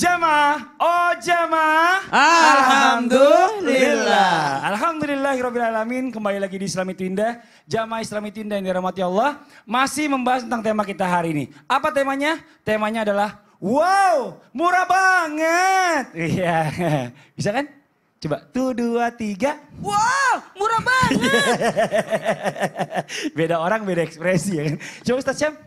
Jamaah, oh jamaah. Alhamdulillah. Alhamdulillahirabbil alamin. Kembali lagi di Islami Indah. Jamaah Islami Indah yang dirahmati Allah masih membahas tentang tema kita hari ini. Apa temanya? Temanya adalah wow, murah banget. Iya. Bisa kan? Coba, tuh dua tiga. Wow, murah banget. beda orang beda ekspresi ya kan. Coba Ustaz Syam,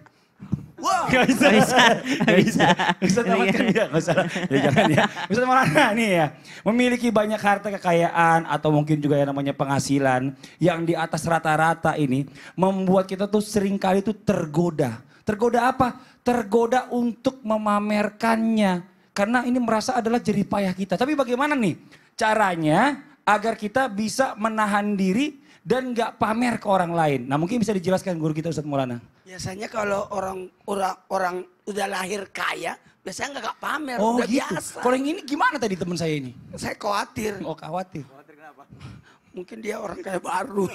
Wow. Gak bisa. Gak bisa. Gak bisa. Gak bisa nyelamatkan bisa, Gak usah. Ya jangan ya. Bisa Maulana nih ya. Memiliki banyak harta kekayaan atau mungkin juga yang namanya penghasilan yang di atas rata-rata ini membuat kita tuh seringkali tuh tergoda. Tergoda apa? Tergoda untuk memamerkannya. Karena ini merasa adalah jerih payah kita. Tapi bagaimana nih caranya agar kita bisa menahan diri dan nggak pamer ke orang lain. Nah mungkin bisa dijelaskan guru kita Ustadz Maulana. Biasanya kalau orang orang orang udah lahir kaya, biasanya nggak pamer, oh, udah gitu. biasa. Kalau yang ini gimana tadi teman saya ini? Saya khawatir. Oh khawatir. Khawatir kenapa? Mungkin dia orang kaya baru.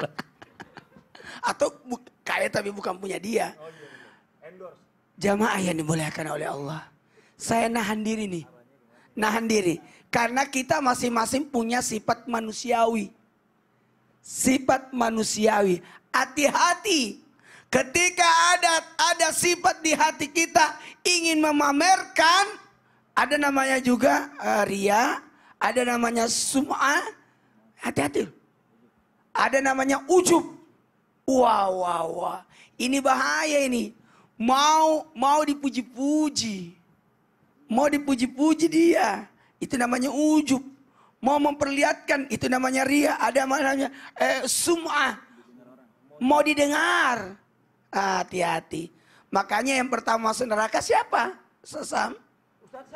Atau bu, kaya tapi bukan punya dia. Oh, iya, iya. Jamaah yang dibolehkan oleh Allah. Saya nahan diri nih. Nahan diri. Karena kita masing-masing punya sifat manusiawi sifat manusiawi. Hati-hati. Ketika ada ada sifat di hati kita ingin memamerkan, ada namanya juga uh, ria, ada namanya sum'ah. Hati-hati. Ada namanya ujub. Wah, wah, wah. Ini bahaya ini. Mau mau dipuji-puji. Mau dipuji-puji dia. Itu namanya ujub mau memperlihatkan itu namanya ria, ada namanya eh, sum'ah. Mau didengar. Hati-hati. Makanya yang pertama masuk neraka siapa? Sesam. Ustaz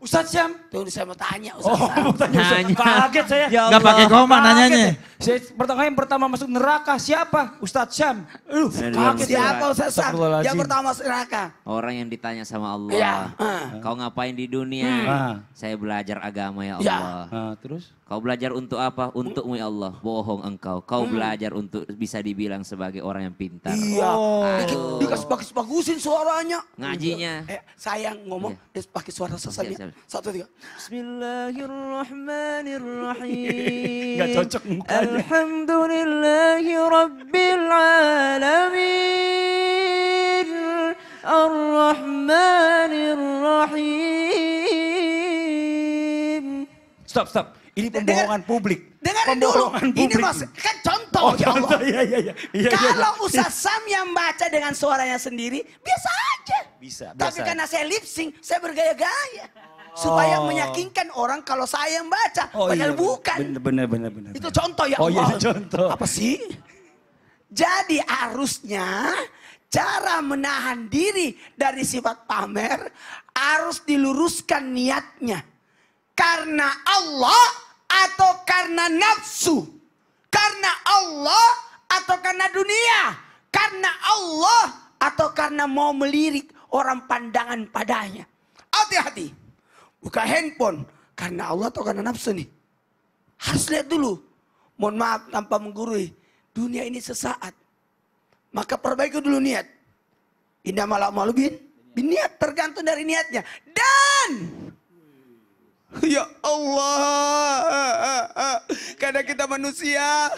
Ustaz Syam, tuh saya mau tanya Ustaz oh, Mau tanya, Ustaz. Nanya. Kaget saya. Ya Gak pakai koma nanyanya. Saya pertama yang pertama masuk neraka siapa? Ustaz Syam. Uh, kaget siapa Ustaz Syam? Yang pertama masuk neraka. Orang yang ditanya sama Allah. Ya. Ah. Kau ngapain di dunia? Hmm. Ah. Saya belajar agama ya, ya. Allah. Ya. Uh, terus? Kau belajar untuk apa? Untukmu ya Allah. Bohong engkau. Kau hmm. belajar untuk bisa dibilang sebagai orang yang pintar. Iya. Oh. Aduh. bagus-bagusin suaranya. Ngajinya. Eh, sayang ngomong, iya. dia pakai suara sesanya. Satu, tiga. Bismillahirrahmanirrahim. Gak cocok mukanya. Alhamdulillahi Rabbil Stop, stop. Ini pembohongan publik. Dengarin dulu. Ini mas, kan contoh oh, ya Allah. Contoh, iya iya, iya, iya, iya, Kalau iya, Ustaz Sam yang baca dengan suaranya sendiri, biasa aja. Bisa, biasa. Tapi karena saya lip sync, saya bergaya-gaya. Oh. Supaya meyakinkan orang kalau saya yang baca. Oh, iya. padahal iya, bukan. Bener, bener, bener, bener. Itu contoh ya Allah. Oh iya, contoh. Apa sih? Jadi arusnya cara menahan diri dari sifat pamer harus diluruskan niatnya. Karena Allah atau karena nafsu, karena Allah atau karena dunia, karena Allah atau karena mau melirik orang pandangan padanya. Hati-hati. Buka handphone karena Allah atau karena nafsu nih. Harus lihat dulu. Mohon maaf tanpa menggurui. Dunia ini sesaat. Maka perbaiki dulu niat. Indah malam malu bin. Niat tergantung dari niatnya. Dan Ya Allah. Karena kita manusia.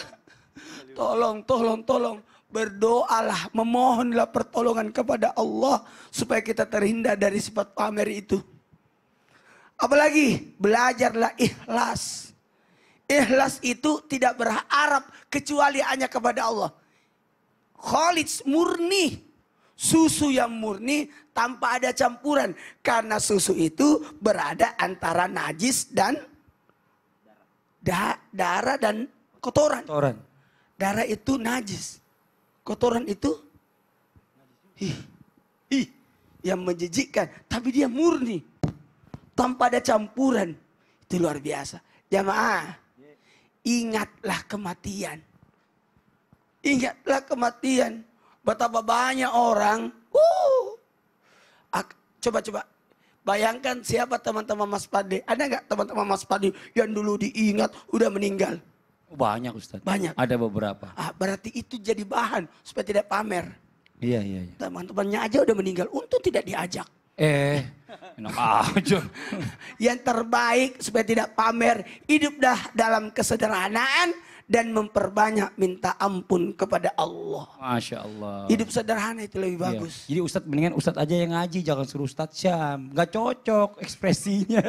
Tolong, tolong, tolong. Berdoalah, memohonlah pertolongan kepada Allah supaya kita terhindar dari sifat pamer itu. Apalagi belajarlah ikhlas. Ikhlas itu tidak berharap kecuali hanya kepada Allah. Khalid murni susu yang murni tanpa ada campuran karena susu itu berada antara najis dan da darah dan kotoran. kotoran. Darah itu najis. Kotoran itu ih, ih, yang menjijikkan, tapi dia murni tanpa ada campuran. Itu luar biasa. Jamaah, ingatlah kematian. Ingatlah kematian Betapa banyak orang. Uh, coba-coba Bayangkan siapa teman-teman Mas Pade. Ada nggak teman-teman Mas Pade yang dulu diingat udah meninggal? Banyak Ustaz. Banyak. Ada beberapa. Ah, berarti itu jadi bahan supaya tidak pamer. Iya, iya. iya. Teman-temannya aja udah meninggal. Untung tidak diajak. Eh, enak aja. yang terbaik supaya tidak pamer. Hidup dah dalam kesederhanaan dan memperbanyak minta ampun kepada Allah. Masya Allah. Hidup sederhana itu lebih iya. bagus. Iya. Jadi Ustadz mendingan Ustadz aja yang ngaji, jangan suruh Ustadz Syam. Gak cocok ekspresinya.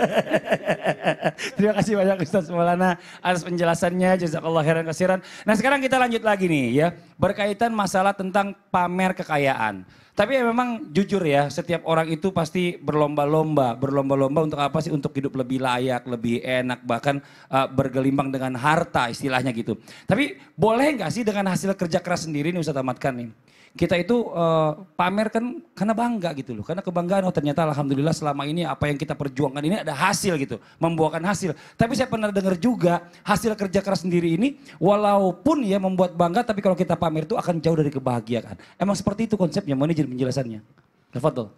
Terima kasih banyak Ustadz Maulana atas penjelasannya. Jazakallah khairan kasiran. Nah sekarang kita lanjut lagi nih ya berkaitan masalah tentang pamer kekayaan. Tapi ya memang jujur ya, setiap orang itu pasti berlomba-lomba, berlomba-lomba untuk apa sih? Untuk hidup lebih layak, lebih enak, bahkan uh, bergelimbang dengan harta istilahnya gitu. Tapi boleh nggak sih dengan hasil kerja keras sendiri nih Ustaz Ahmad nih? kita itu uh, pamer kan karena bangga gitu loh. Karena kebanggaan oh ternyata alhamdulillah selama ini apa yang kita perjuangkan ini ada hasil gitu, membuahkan hasil. Tapi saya pernah dengar juga hasil kerja keras sendiri ini walaupun ya membuat bangga tapi kalau kita pamer itu akan jauh dari kebahagiaan. Emang seperti itu konsepnya, mau jadi penjelasannya. Tafadhol.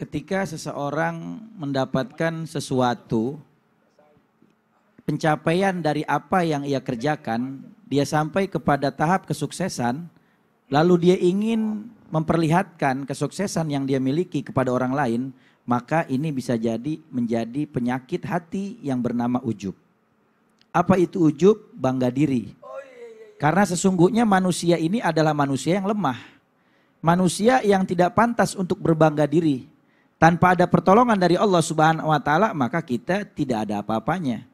Ketika seseorang mendapatkan sesuatu pencapaian dari apa yang ia kerjakan, dia sampai kepada tahap kesuksesan, lalu dia ingin memperlihatkan kesuksesan yang dia miliki kepada orang lain, maka ini bisa jadi menjadi penyakit hati yang bernama ujub. Apa itu ujub? Bangga diri. Karena sesungguhnya manusia ini adalah manusia yang lemah. Manusia yang tidak pantas untuk berbangga diri. Tanpa ada pertolongan dari Allah Subhanahu wa taala, maka kita tidak ada apa-apanya.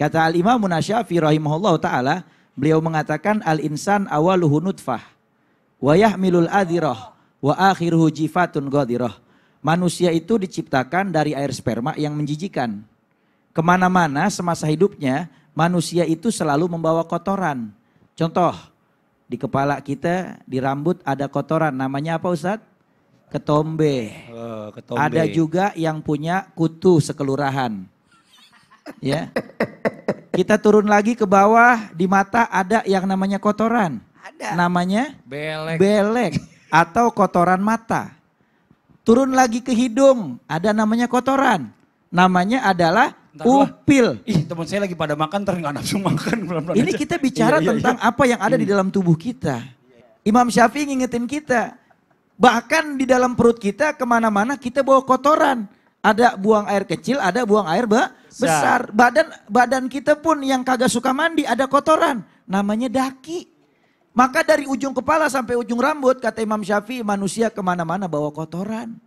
Kata Al Imam Munasyafi rahimahullah taala, beliau mengatakan al insan awaluhu nutfah wa yahmilul adhirah wa akhiruhu jifatun ghadirah. Manusia itu diciptakan dari air sperma yang menjijikan. Kemana-mana semasa hidupnya, manusia itu selalu membawa kotoran. Contoh, di kepala kita, di rambut ada kotoran. Namanya apa Ustadz? Ketombe. Uh, ketombe. Ada juga yang punya kutu sekelurahan. ya. Kita turun lagi ke bawah, di mata ada yang namanya kotoran. Ada. Namanya? Belek. Belek atau kotoran mata. Turun lagi ke hidung, ada namanya kotoran. Namanya adalah Ntar upil. Ih teman saya lagi pada makan, ntar nggak nafsu makan. Pelan -pelan Ini aja. kita bicara iya, iya, tentang iya. apa yang ada hmm. di dalam tubuh kita. Imam Syafi'i ngingetin kita. Bahkan di dalam perut kita kemana-mana kita bawa kotoran. Ada buang air kecil, ada buang air be besar. Badan badan kita pun yang kagak suka mandi ada kotoran. Namanya daki. Maka dari ujung kepala sampai ujung rambut kata Imam Syafi'i manusia kemana-mana bawa kotoran.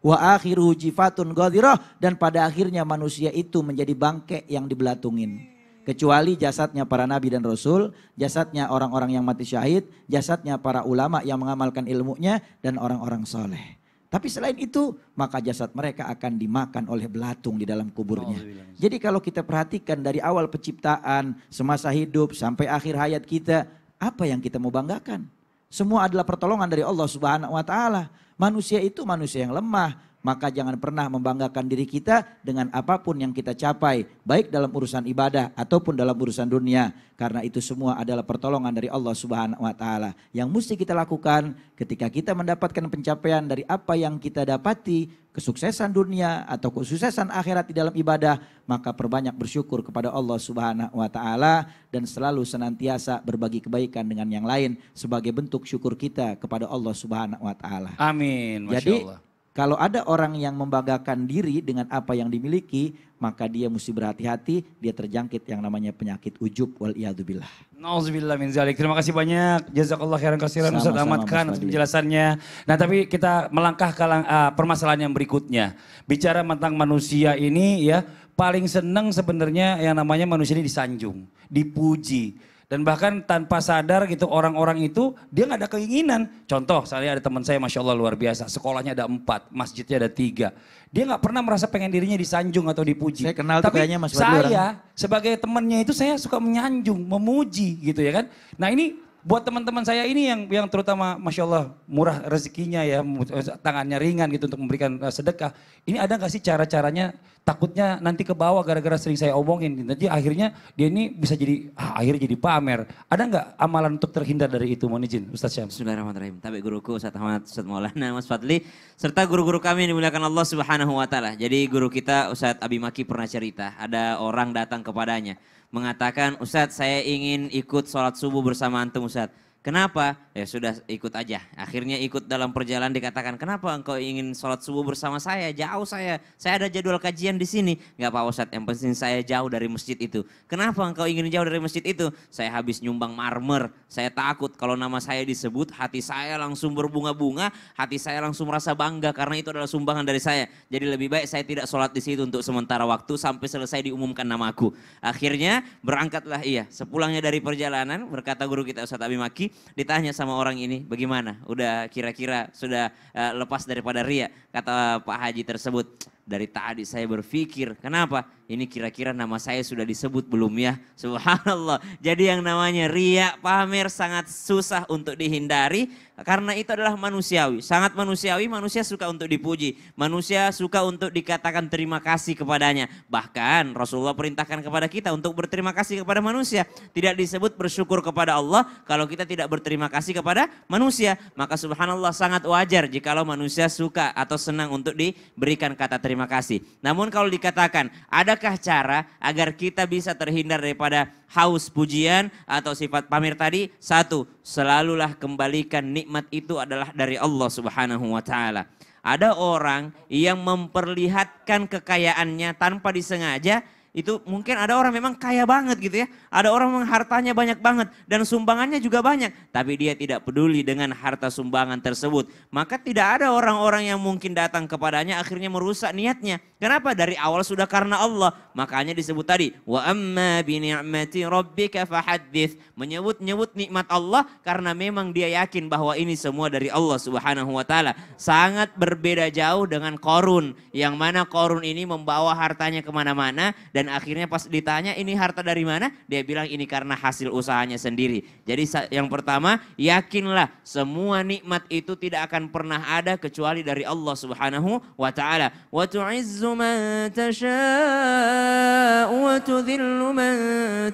Wa akhiru jifatun ghadirah dan pada akhirnya manusia itu menjadi bangke yang dibelatungin. Kecuali jasadnya para nabi dan rasul, jasadnya orang-orang yang mati syahid, jasadnya para ulama yang mengamalkan ilmunya dan orang-orang soleh. Tapi selain itu, maka jasad mereka akan dimakan oleh belatung di dalam kuburnya. Jadi kalau kita perhatikan dari awal penciptaan, semasa hidup sampai akhir hayat kita, apa yang kita mau banggakan? Semua adalah pertolongan dari Allah Subhanahu wa taala. Manusia itu manusia yang lemah, maka jangan pernah membanggakan diri kita dengan apapun yang kita capai, baik dalam urusan ibadah ataupun dalam urusan dunia. Karena itu semua adalah pertolongan dari Allah Subhanahu wa taala. Yang mesti kita lakukan ketika kita mendapatkan pencapaian dari apa yang kita dapati, kesuksesan dunia atau kesuksesan akhirat di dalam ibadah, maka perbanyak bersyukur kepada Allah Subhanahu wa taala dan selalu senantiasa berbagi kebaikan dengan yang lain sebagai bentuk syukur kita kepada Allah Subhanahu wa taala. Amin. Jadi kalau ada orang yang membanggakan diri dengan apa yang dimiliki, maka dia mesti berhati-hati, dia terjangkit yang namanya penyakit ujub wal iadzubillah. Nauzubillah min zalik. Terima kasih banyak. Jazakallah khairan kasiran Ustaz Ahmad Khan atas penjelasannya. Nah, tapi kita melangkah ke uh, permasalahan yang berikutnya. Bicara tentang manusia ini ya, paling seneng sebenarnya yang namanya manusia ini disanjung, dipuji dan bahkan tanpa sadar gitu orang-orang itu dia nggak ada keinginan. Contoh, saya ada teman saya, masya Allah luar biasa, sekolahnya ada empat, masjidnya ada tiga. Dia nggak pernah merasa pengen dirinya disanjung atau dipuji. Saya kenal tapi kayaknya Mas Saya orang. sebagai temannya itu saya suka menyanjung, memuji gitu ya kan. Nah ini buat teman-teman saya ini yang yang terutama masya Allah murah rezekinya ya eh, tangannya ringan gitu untuk memberikan eh, sedekah ini ada nggak sih cara caranya takutnya nanti ke bawah gara-gara sering saya omongin nanti akhirnya dia ini bisa jadi ah, akhirnya jadi pamer ada nggak amalan untuk terhindar dari itu mohon izin Ustaz Syam Bismillahirrahmanirrahim tabe guruku Ustaz Ahmad Ustaz Maulana Mas Fadli serta guru-guru kami yang dimuliakan Allah Subhanahu wa taala jadi guru kita Ustaz Abi Maki pernah cerita ada orang datang kepadanya mengatakan, Ustadz saya ingin ikut sholat subuh bersama antum Ustadz. Kenapa? Ya sudah ikut aja. Akhirnya ikut dalam perjalanan dikatakan, kenapa engkau ingin sholat subuh bersama saya? Jauh saya. Saya ada jadwal kajian di sini. Gak apa Ustaz, yang penting saya jauh dari masjid itu. Kenapa engkau ingin jauh dari masjid itu? Saya habis nyumbang marmer. Saya takut kalau nama saya disebut, hati saya langsung berbunga-bunga, hati saya langsung merasa bangga karena itu adalah sumbangan dari saya. Jadi lebih baik saya tidak sholat di situ untuk sementara waktu sampai selesai diumumkan namaku. Akhirnya berangkatlah ia. Sepulangnya dari perjalanan, berkata guru kita Ustaz Abimaki ditanya sama orang ini bagaimana? Udah kira-kira sudah uh, lepas daripada ria kata Pak Haji tersebut. Dari tadi saya berpikir, kenapa? Ini kira-kira nama saya sudah disebut belum ya? Subhanallah. Jadi yang namanya ria, pamer sangat susah untuk dihindari. Karena itu adalah manusiawi. Sangat manusiawi, manusia suka untuk dipuji. Manusia suka untuk dikatakan terima kasih kepadanya. Bahkan Rasulullah perintahkan kepada kita untuk berterima kasih kepada manusia. Tidak disebut bersyukur kepada Allah kalau kita tidak berterima kasih kepada manusia. Maka subhanallah sangat wajar jikalau manusia suka atau senang untuk diberikan kata terima terima kasih. Namun kalau dikatakan, adakah cara agar kita bisa terhindar daripada haus pujian atau sifat pamir tadi? Satu, selalulah kembalikan nikmat itu adalah dari Allah Subhanahu wa taala. Ada orang yang memperlihatkan kekayaannya tanpa disengaja itu mungkin ada orang memang kaya banget gitu ya. Ada orang memang hartanya banyak banget dan sumbangannya juga banyak. Tapi dia tidak peduli dengan harta sumbangan tersebut. Maka tidak ada orang-orang yang mungkin datang kepadanya akhirnya merusak niatnya. Kenapa? Dari awal sudah karena Allah. Makanya disebut tadi. Wa amma bini'mati rabbika fahadith. Menyebut-nyebut nikmat Allah karena memang dia yakin bahwa ini semua dari Allah subhanahu wa ta'ala. Sangat berbeda jauh dengan korun. Yang mana korun ini membawa hartanya kemana-mana dan dan akhirnya pas ditanya ini harta dari mana, dia bilang ini karena hasil usahanya sendiri. Jadi yang pertama, yakinlah semua nikmat itu tidak akan pernah ada kecuali dari Allah Subhanahu wa taala. Wa tu'izzu man tasha'u wa tudhillu man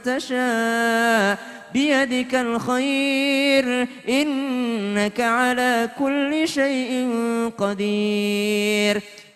tasha'u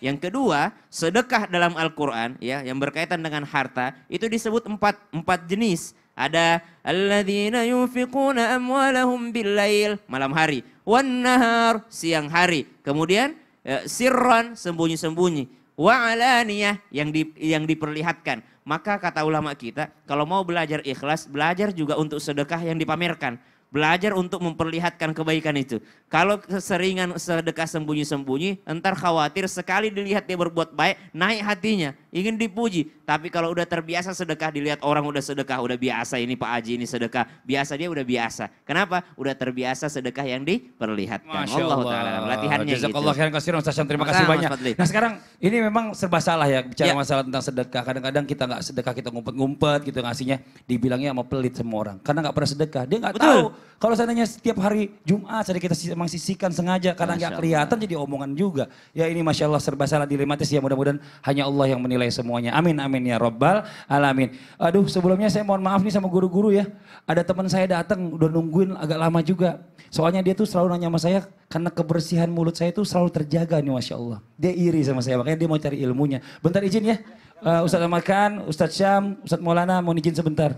yang kedua, sedekah dalam Al-Qur'an ya yang berkaitan dengan harta itu disebut empat empat jenis. Ada alladzina yunfiquna amwalahum billail malam hari, wan nahar siang hari. Kemudian ya, sirran sembunyi-sembunyi, wa alaniyah yang di, yang diperlihatkan. Maka kata ulama kita, kalau mau belajar ikhlas, belajar juga untuk sedekah yang dipamerkan. Belajar untuk memperlihatkan kebaikan itu. Kalau seringan sedekah sembunyi-sembunyi, entar khawatir sekali dilihat dia berbuat baik, naik hatinya, ingin dipuji. Tapi kalau udah terbiasa sedekah, dilihat orang udah sedekah, udah biasa ini Pak Haji ini sedekah, biasa dia udah biasa. Kenapa? Udah terbiasa sedekah yang diperlihatkan. Masya Allah, Allah Ta'ala, latihannya gitu. Jazakallah gitu. khairan kasih, Mas Terima kasih banyak. Nah sekarang ini memang serba salah ya, bicara ya. masalah tentang sedekah. Kadang-kadang kita nggak sedekah, kita ngumpet-ngumpet gitu ngasihnya. Dibilangnya sama pelit semua orang. Karena nggak pernah sedekah, dia nggak tahu kalau saya seandainya setiap hari Jumat saja kita memang sisihkan sengaja karena nggak kelihatan jadi omongan juga. Ya ini masya Allah serba salah dilematis ya mudah-mudahan hanya Allah yang menilai semuanya. Amin amin ya robbal alamin. Aduh sebelumnya saya mohon maaf nih sama guru-guru ya. Ada teman saya datang udah nungguin agak lama juga. Soalnya dia tuh selalu nanya sama saya karena kebersihan mulut saya tuh selalu terjaga nih masya Allah. Dia iri sama saya makanya dia mau cari ilmunya. Bentar izin ya. Uh, Ustadz Amakan, Ustadz Syam, Ustadz Maulana mau izin sebentar.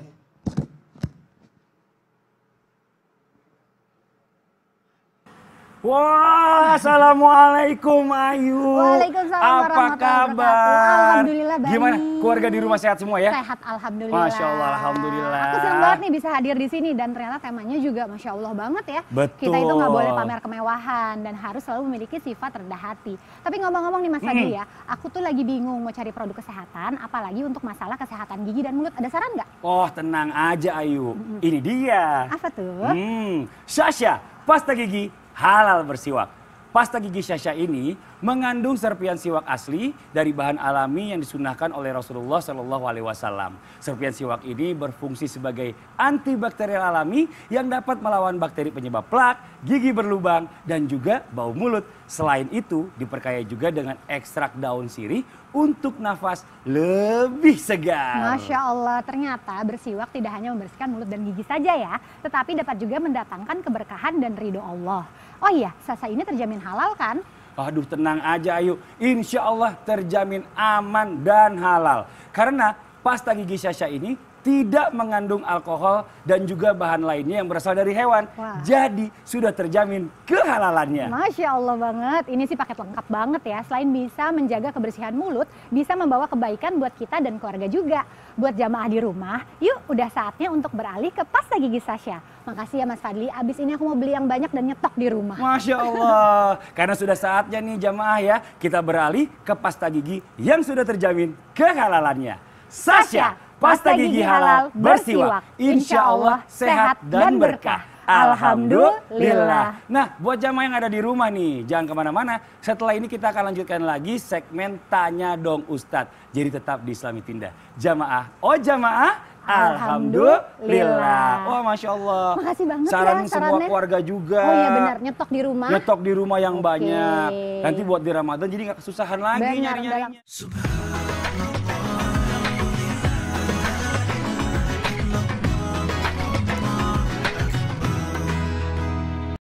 Wah, assalamualaikum Ayu. Waalaikumsalam Apa kabar? Alhamdulillah baik. Gimana? Keluarga di rumah sehat semua ya? Sehat, alhamdulillah. Masya Allah, alhamdulillah. Aku senang banget nih bisa hadir di sini dan ternyata temanya juga masya Allah banget ya. Betul. Kita itu nggak boleh pamer kemewahan dan harus selalu memiliki sifat rendah hati. Tapi ngomong-ngomong nih Mas Fadli hmm. ya, aku tuh lagi bingung mau cari produk kesehatan, apalagi untuk masalah kesehatan gigi dan mulut. Ada saran nggak? Oh, tenang aja Ayu. Hmm. Ini dia. Apa tuh? Hmm, Sasha, pasta gigi halal bersiwak. Pasta gigi syasha ini mengandung serpian siwak asli dari bahan alami yang disunahkan oleh Rasulullah Shallallahu Alaihi Wasallam. Serpian siwak ini berfungsi sebagai antibakterial alami yang dapat melawan bakteri penyebab plak, gigi berlubang, dan juga bau mulut. Selain itu, diperkaya juga dengan ekstrak daun sirih untuk nafas lebih segar. Masya Allah, ternyata bersiwak tidak hanya membersihkan mulut dan gigi saja ya, tetapi dapat juga mendatangkan keberkahan dan ridho Allah. Oh iya, sasa ini terjamin halal kan? Aduh tenang aja Ayu, insya Allah terjamin aman dan halal. Karena pasta gigi sasa ini tidak mengandung alkohol dan juga bahan lainnya yang berasal dari hewan. Wah. Jadi sudah terjamin kehalalannya. Masya Allah banget, ini sih paket lengkap banget ya. Selain bisa menjaga kebersihan mulut, bisa membawa kebaikan buat kita dan keluarga juga. Buat jamaah di rumah, yuk udah saatnya untuk beralih ke pasta gigi Sasha. Makasih ya Mas Fadli, abis ini aku mau beli yang banyak dan nyetok di rumah. Masya Allah, karena sudah saatnya nih jamaah ya, kita beralih ke pasta gigi yang sudah terjamin kehalalannya. Sasha. Sasha. Pasta Gigi Halal bersiwa. Insya Allah sehat dan berkah. Alhamdulillah. Nah, buat jamaah yang ada di rumah nih, jangan kemana-mana. Setelah ini kita akan lanjutkan lagi segmen Tanya Dong Ustadz. Jadi tetap di Islami Tindah. Jamaah, oh jamaah, Alhamdulillah. Oh, Wah, masya Allah. Makasih banget ya, Saran ya, semua keluarga juga. Oh iya benar, nyetok di rumah. Nyetok di rumah yang okay. banyak. Nanti buat di Ramadan jadi gak kesusahan lagi nyari-nyarinya.